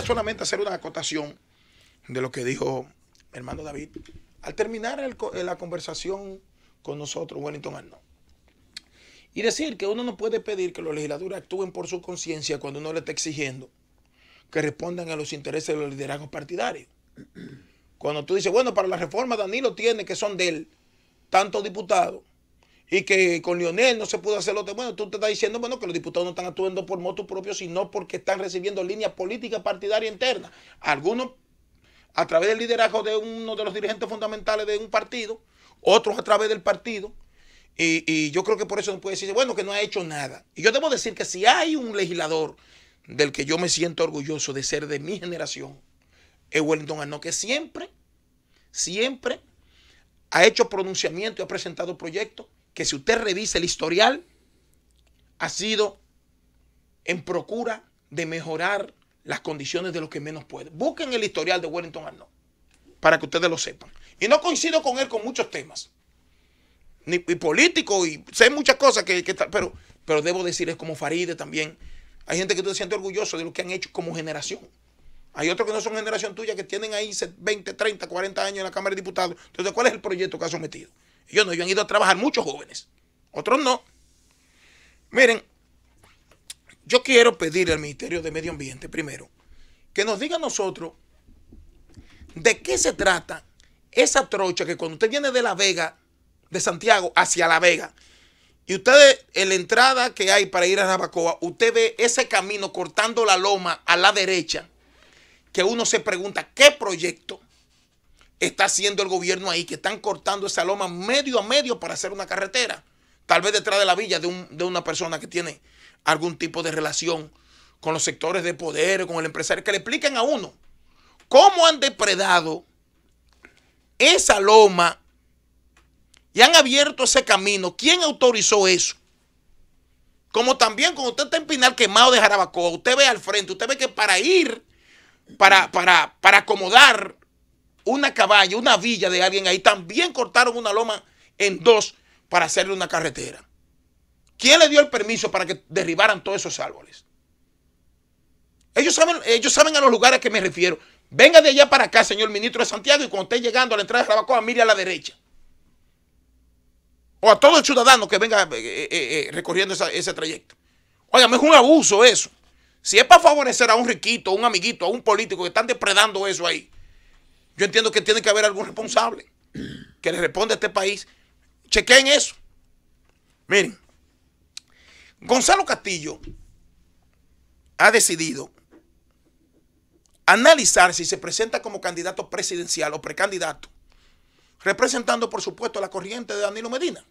solamente hacer una acotación de lo que dijo mi hermano David. Al terminar la conversación con nosotros, Wellington no y decir que uno no puede pedir que los legisladores actúen por su conciencia cuando uno le está exigiendo que respondan a los intereses de los liderazgos partidarios. Cuando tú dices, bueno, para la reforma Danilo tiene que son de él tantos diputados, y que con Lionel no se pudo hacer lo de bueno, tú te estás diciendo bueno que los diputados no están actuando por moto propio sino porque están recibiendo líneas políticas partidarias internas. Algunos a través del liderazgo de uno de los dirigentes fundamentales de un partido, otros a través del partido. Y, yo creo que por eso no puede decirse, bueno, que no ha hecho nada. Y yo debo decir que si hay un legislador del que yo me siento orgulloso de ser de mi generación, es Wellington no que siempre, siempre ha hecho pronunciamiento y ha presentado proyectos que si usted revise el historial, ha sido en procura de mejorar las condiciones de los que menos pueden. Busquen el historial de Wellington Arnold para que ustedes lo sepan. Y no coincido con él con muchos temas, ni, y político, y sé muchas cosas que, que pero, pero debo decirles como Faride también. Hay gente que tú te sientes orgulloso de lo que han hecho como generación. Hay otros que no son generación tuya, que tienen ahí 20, 30, 40 años en la Cámara de Diputados. Entonces, ¿cuál es el proyecto que ha sometido? Ellos no, ellos han ido a trabajar muchos jóvenes, otros no. Miren, yo quiero pedir al Ministerio de Medio Ambiente primero que nos diga a nosotros de qué se trata esa trocha que cuando usted viene de La Vega, de Santiago hacia La Vega, y ustedes en la entrada que hay para ir a Nabacoa, usted ve ese camino cortando la loma a la derecha, que uno se pregunta, ¿qué proyecto? está haciendo el gobierno ahí, que están cortando esa loma medio a medio para hacer una carretera, tal vez detrás de la villa de, una persona que tiene algún tipo de relación con los sectores de poder, con el empresario, que le expliquen a uno cómo han depredado esa loma y han abierto ese camino. ¿Quién autorizó eso? Como también cuando usted está en Pinal Quemado de Jarabacoa, usted ve al frente, usted ve que para ir, para, para, para acomodar una caballa, una villa de alguien ahí, también cortaron una loma en dos para hacerle una carretera. ¿Quién le dio el permiso para que derribaran todos esos árboles? Ellos saben, ellos saben a los lugares a que me refiero. Venga de allá para acá, señor ministro de Santiago, y cuando esté llegando a la entrada de Rabacoa, mire a la derecha. O a todo el ciudadano que venga eh, eh, eh, recorriendo ese trayecto. Óigame, es un abuso eso. Si es para favorecer a un riquito, a un amiguito, a un político que están depredando eso ahí, yo entiendo que tiene que haber algún responsable que le responda a este país. Chequen eso. Miren, Gonzalo Castillo ha decidido analizar si se presenta como candidato presidencial o precandidato, representando por supuesto la corriente de Danilo Medina.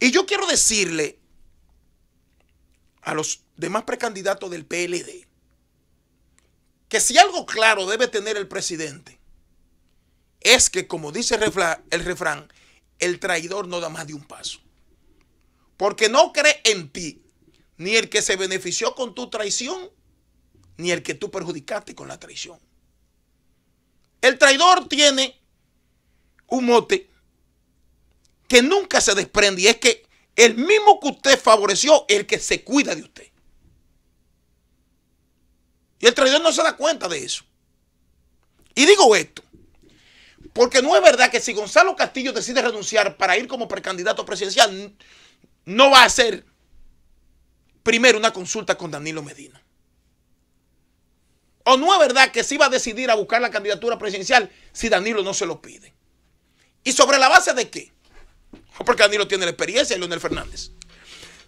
Y yo quiero decirle a los demás precandidatos del PLD que si algo claro debe tener el presidente, es que, como dice el refrán, el traidor no da más de un paso. Porque no cree en ti, ni el que se benefició con tu traición, ni el que tú perjudicaste con la traición. El traidor tiene un mote que nunca se desprende y es que el mismo que usted favoreció es el que se cuida de usted. Y el traidor no se da cuenta de eso. Y digo esto, porque no es verdad que si Gonzalo Castillo decide renunciar para ir como precandidato presidencial, no va a hacer primero una consulta con Danilo Medina. O no es verdad que si va a decidir a buscar la candidatura presidencial si Danilo no se lo pide. ¿Y sobre la base de qué? Ah, porque Danilo tiene la experiencia y Leonel Fernández.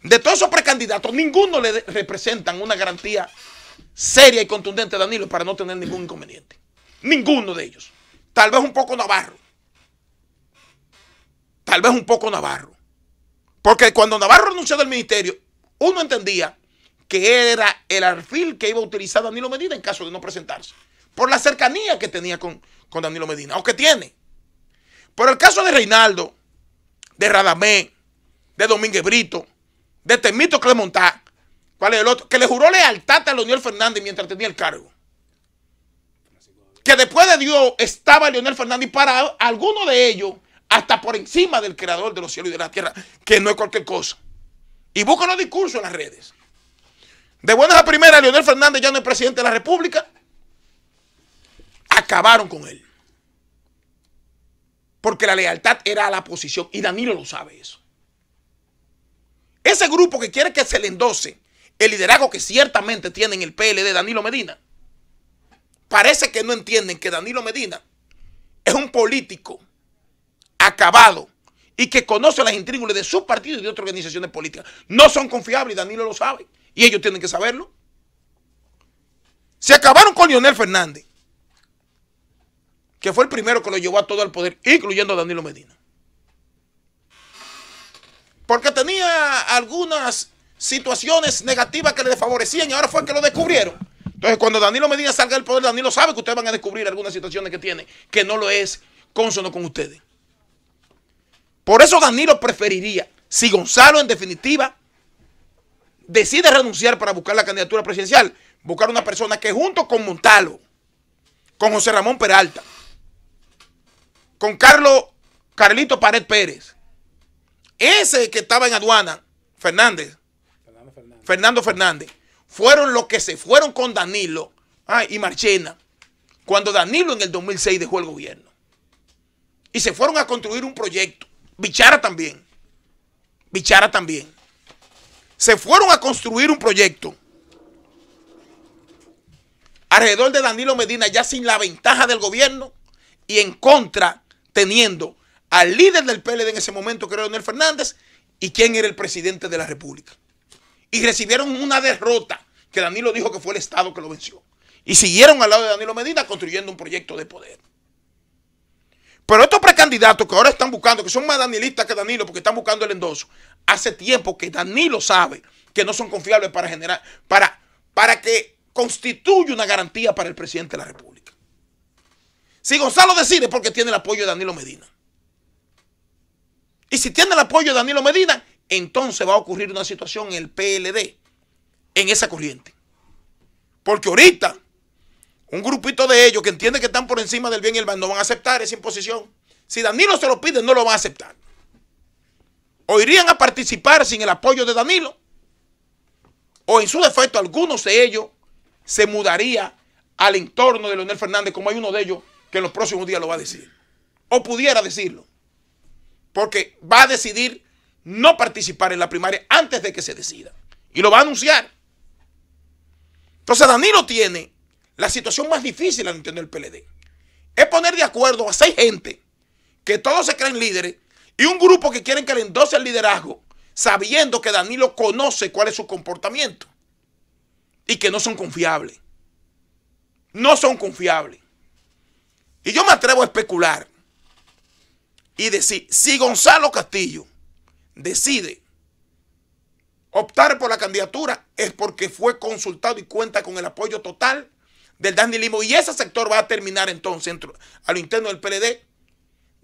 De todos esos precandidatos, ninguno le representan una garantía seria y contundente Danilo para no tener ningún inconveniente. Ninguno de ellos. Tal vez un poco Navarro. Tal vez un poco Navarro. Porque cuando Navarro renunció del ministerio, uno entendía que era el arfil que iba a utilizar Danilo Medina en caso de no presentarse. Por la cercanía que tenía con, Danilo Medina, o que tiene. Por el caso de Reinaldo, de Radamé, de Domínguez Brito, de Temito Clemontá, ¿Cuál es el otro? Que le juró lealtad a Leonel Fernández mientras tenía el cargo. Que después de Dios estaba Leonel Fernández y para alguno de ellos, hasta por encima del creador de los cielos y de la tierra, que no es cualquier cosa. Y busca los discursos en las redes. De buenas a primeras, Leonel Fernández ya no es presidente de la República. Acabaron con él. Porque la lealtad era a la posición. Y Danilo lo sabe eso. Ese grupo que quiere que se le endose el liderazgo que ciertamente tiene en el PLD Danilo Medina, parece que no entienden que Danilo Medina es un político acabado y que conoce las intríngulas de su partido y de otras organizaciones políticas. No son confiables y Danilo lo sabe y ellos tienen que saberlo. Se acabaron con Leonel Fernández, que fue el primero que lo llevó a todo el poder, incluyendo a Danilo Medina. Porque tenía algunas situaciones negativas que le desfavorecían y ahora fue que lo descubrieron. Entonces, cuando Danilo Medina salga del poder, Danilo sabe que ustedes van a descubrir algunas situaciones que tiene, que no lo es consono con ustedes. Por eso Danilo preferiría, si Gonzalo en definitiva decide renunciar para buscar la candidatura presidencial, buscar una persona que junto con Montalo, con José Ramón Peralta, con Carlos Carlito Pared Pérez, ese que estaba en aduana, Fernández, Fernando Fernández, fueron los que se fueron con Danilo y Marchena cuando Danilo en el 2006 dejó el gobierno. Y se fueron a construir un proyecto. Bichara también. Bichara también. Se fueron a construir un proyecto alrededor de Danilo Medina ya sin la ventaja del gobierno y en contra teniendo al líder del PLD en ese momento, que era Donel Fernández, y quién era el presidente de la República y recibieron una derrota que Danilo dijo que fue el Estado que lo venció. Y siguieron al lado de Danilo Medina construyendo un proyecto de poder. Pero estos precandidatos que ahora están buscando, que son más danilistas que Danilo porque están buscando el endoso, hace tiempo que Danilo sabe que no son confiables para generar, para, para que constituya una garantía para el presidente de la República. Si Gonzalo decide porque tiene el apoyo de Danilo Medina. Y si tiene el apoyo de Danilo Medina, entonces va a ocurrir una situación en el PLD, en esa corriente. Porque ahorita, un grupito de ellos que entiende que están por encima del bien y el mal no van a aceptar esa imposición. Si Danilo se lo pide, no lo van a aceptar. O irían a participar sin el apoyo de Danilo. O en su defecto, algunos de ellos se mudaría al entorno de Leonel Fernández, como hay uno de ellos que en los próximos días lo va a decir. O pudiera decirlo. Porque va a decidir no participar en la primaria antes de que se decida. Y lo va a anunciar. Entonces Danilo tiene la situación más difícil al entender el PLD. Es poner de acuerdo a seis gente que todos se creen líderes y un grupo que quieren que le endose el liderazgo sabiendo que Danilo conoce cuál es su comportamiento y que no son confiables. No son confiables. Y yo me atrevo a especular y decir, si Gonzalo Castillo decide optar por la candidatura es porque fue consultado y cuenta con el apoyo total del Dani Limo. Y ese sector va a terminar entonces a lo interno del PLD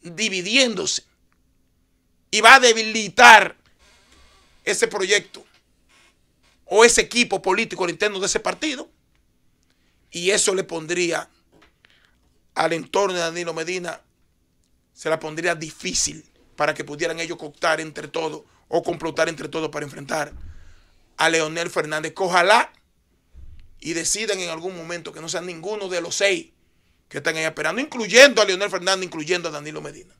dividiéndose y va a debilitar ese proyecto o ese equipo político al interno de ese partido. Y eso le pondría al entorno de Danilo Medina, se la pondría difícil para que pudieran ellos cooptar entre todos o complotar entre todos para enfrentar a Leonel Fernández. ojalá y decidan en algún momento que no sean ninguno de los seis que están ahí esperando, incluyendo a Leonel Fernández, incluyendo a Danilo Medina.